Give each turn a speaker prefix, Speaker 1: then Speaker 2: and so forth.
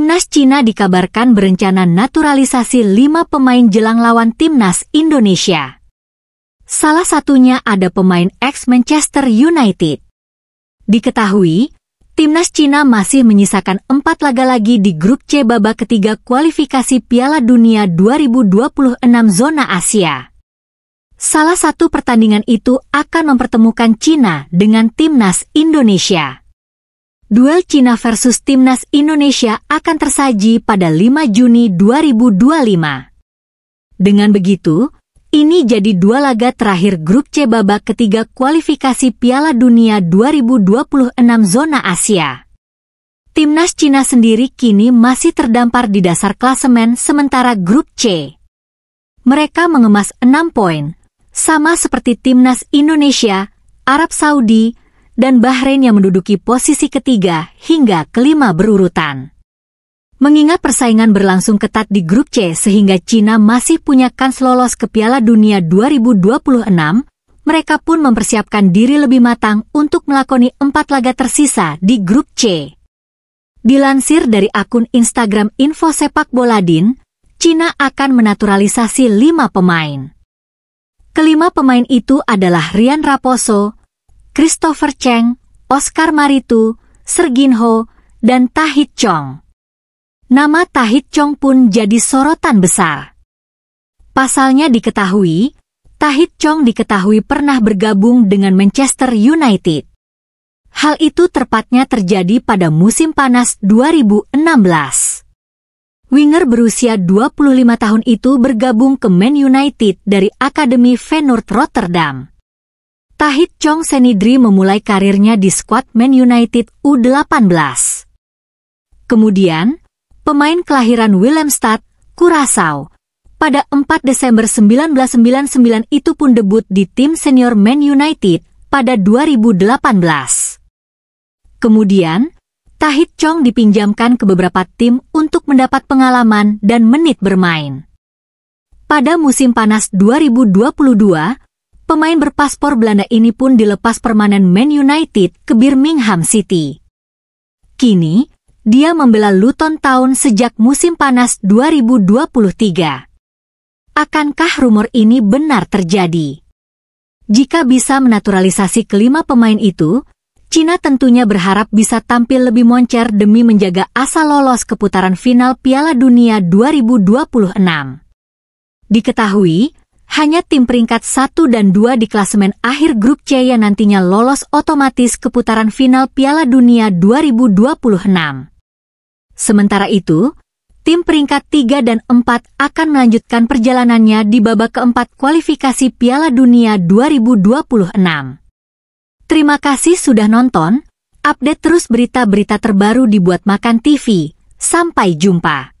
Speaker 1: Timnas Cina dikabarkan berencana naturalisasi lima pemain jelang lawan Timnas Indonesia. Salah satunya ada pemain ex-Manchester United. Diketahui, Timnas Cina masih menyisakan empat laga lagi di grup C babak ketiga kualifikasi Piala Dunia 2026 zona Asia. Salah satu pertandingan itu akan mempertemukan Cina dengan Timnas Indonesia duel Cina versus Timnas Indonesia akan tersaji pada 5 Juni 2025. Dengan begitu, ini jadi dua laga terakhir grup C babak ketiga kualifikasi Piala Dunia 2026 zona Asia. Timnas Cina sendiri kini masih terdampar di dasar klasemen sementara grup C. Mereka mengemas enam poin, sama seperti Timnas Indonesia, Arab Saudi, dan Bahrain yang menduduki posisi ketiga hingga kelima berurutan. Mengingat persaingan berlangsung ketat di grup C sehingga Cina masih punya kans lolos ke Piala Dunia 2026, mereka pun mempersiapkan diri lebih matang untuk melakoni empat laga tersisa di grup C. Dilansir dari akun Instagram Info Sepak Boladin, Cina akan menaturalisasi lima pemain. Kelima pemain itu adalah Rian Raposo, Christopher Cheng, Oscar Maritu, Sergin Ho, dan Tahit Chong. Nama Tahit Chong pun jadi sorotan besar. Pasalnya diketahui, Tahit Chong diketahui pernah bergabung dengan Manchester United. Hal itu tepatnya terjadi pada musim panas 2016. Winger berusia 25 tahun itu bergabung ke Man United dari Akademi Feyenoord Rotterdam. Tahit Chong Senidri memulai karirnya di skuad Man United U18. Kemudian, pemain kelahiran Willemstad, Kurasau, pada 4 Desember 1999 itu pun debut di tim senior Man United pada 2018. Kemudian, Tahit Chong dipinjamkan ke beberapa tim untuk mendapat pengalaman dan menit bermain. Pada musim panas 2022, pemain berpaspor Belanda ini pun dilepas permanen Man United ke Birmingham City. Kini, dia membela Luton Town sejak musim panas 2023. Akankah rumor ini benar terjadi? Jika bisa menaturalisasi kelima pemain itu, Cina tentunya berharap bisa tampil lebih moncer demi menjaga asa lolos ke putaran final Piala Dunia 2026. Diketahui, hanya tim peringkat 1 dan 2 di klasemen akhir grup C yang nantinya lolos otomatis ke putaran final Piala Dunia 2026. Sementara itu, tim peringkat 3 dan 4 akan melanjutkan perjalanannya di babak keempat kualifikasi Piala Dunia 2026. Terima kasih sudah nonton. Update terus berita-berita terbaru dibuat Makan TV. Sampai jumpa.